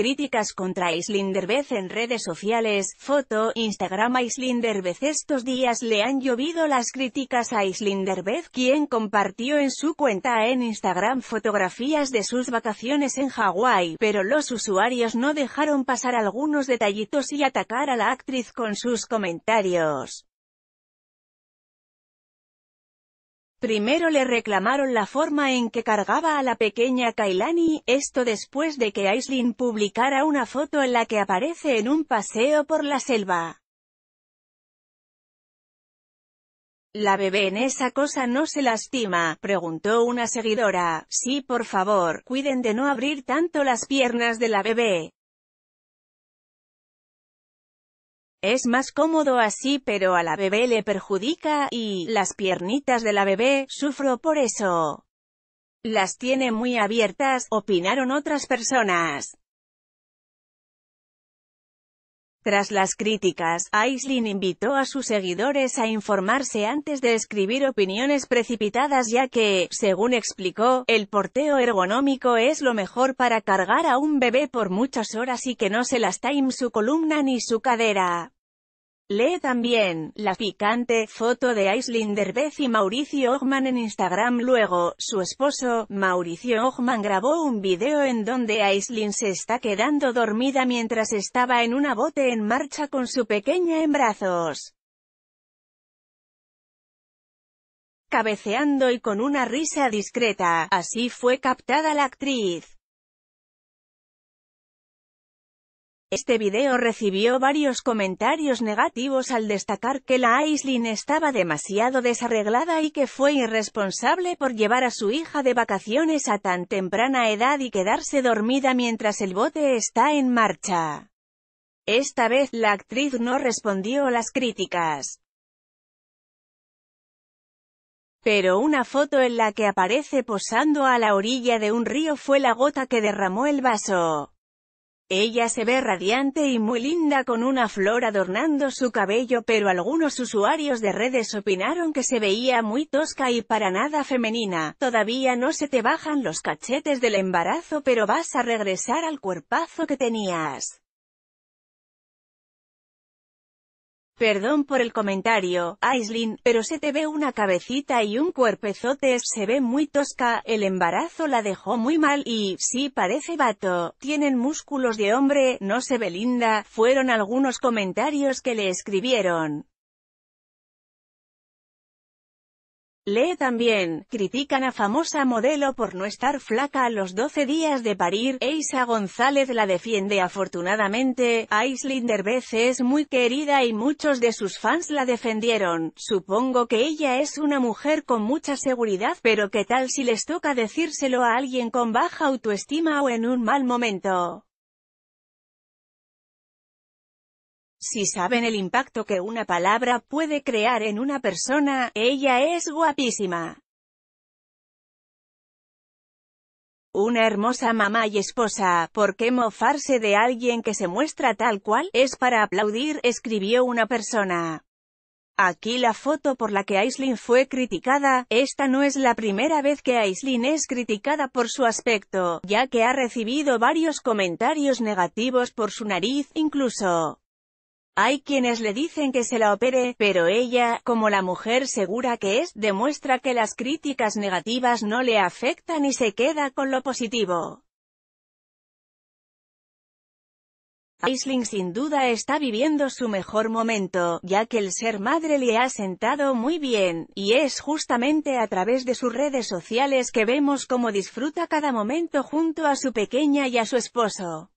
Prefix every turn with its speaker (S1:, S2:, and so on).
S1: Críticas contra Derbez en redes sociales, foto, Instagram Derbez Estos días le han llovido las críticas a Derbez quien compartió en su cuenta en Instagram fotografías de sus vacaciones en Hawái, pero los usuarios no dejaron pasar algunos detallitos y atacar a la actriz con sus comentarios. Primero le reclamaron la forma en que cargaba a la pequeña Kailani, esto después de que Aislinn publicara una foto en la que aparece en un paseo por la selva. ¿La bebé en esa cosa no se lastima? preguntó una seguidora. Sí por favor, cuiden de no abrir tanto las piernas de la bebé. Es más cómodo así pero a la bebé le perjudica, y, las piernitas de la bebé, sufro por eso. Las tiene muy abiertas, opinaron otras personas. Tras las críticas, Aislin invitó a sus seguidores a informarse antes de escribir opiniones precipitadas ya que, según explicó, el porteo ergonómico es lo mejor para cargar a un bebé por muchas horas y que no se lastime su columna ni su cadera. Lee también, la picante, foto de Aislinn Derbez y Mauricio Ogman en Instagram Luego, su esposo, Mauricio Ogman grabó un video en donde Aislinn se está quedando dormida mientras estaba en una bote en marcha con su pequeña en brazos. Cabeceando y con una risa discreta, así fue captada la actriz. Este video recibió varios comentarios negativos al destacar que la Aislin estaba demasiado desarreglada y que fue irresponsable por llevar a su hija de vacaciones a tan temprana edad y quedarse dormida mientras el bote está en marcha. Esta vez la actriz no respondió a las críticas. Pero una foto en la que aparece posando a la orilla de un río fue la gota que derramó el vaso. Ella se ve radiante y muy linda con una flor adornando su cabello pero algunos usuarios de redes opinaron que se veía muy tosca y para nada femenina. Todavía no se te bajan los cachetes del embarazo pero vas a regresar al cuerpazo que tenías. Perdón por el comentario, Aislin, pero se te ve una cabecita y un cuerpezote se ve muy tosca, el embarazo la dejó muy mal, y, sí parece vato, tienen músculos de hombre, no se ve linda, fueron algunos comentarios que le escribieron. Lee también, critican a famosa modelo por no estar flaca a los 12 días de parir, Eisa González la defiende afortunadamente, Aislinn Derbez es muy querida y muchos de sus fans la defendieron, supongo que ella es una mujer con mucha seguridad, pero qué tal si les toca decírselo a alguien con baja autoestima o en un mal momento. Si saben el impacto que una palabra puede crear en una persona, ella es guapísima. Una hermosa mamá y esposa, ¿por qué mofarse de alguien que se muestra tal cual? Es para aplaudir, escribió una persona. Aquí la foto por la que Aislin fue criticada, esta no es la primera vez que Aislin es criticada por su aspecto, ya que ha recibido varios comentarios negativos por su nariz, incluso. Hay quienes le dicen que se la opere, pero ella, como la mujer segura que es, demuestra que las críticas negativas no le afectan y se queda con lo positivo. Aisling sin duda está viviendo su mejor momento, ya que el ser madre le ha sentado muy bien, y es justamente a través de sus redes sociales que vemos cómo disfruta cada momento junto a su pequeña y a su esposo.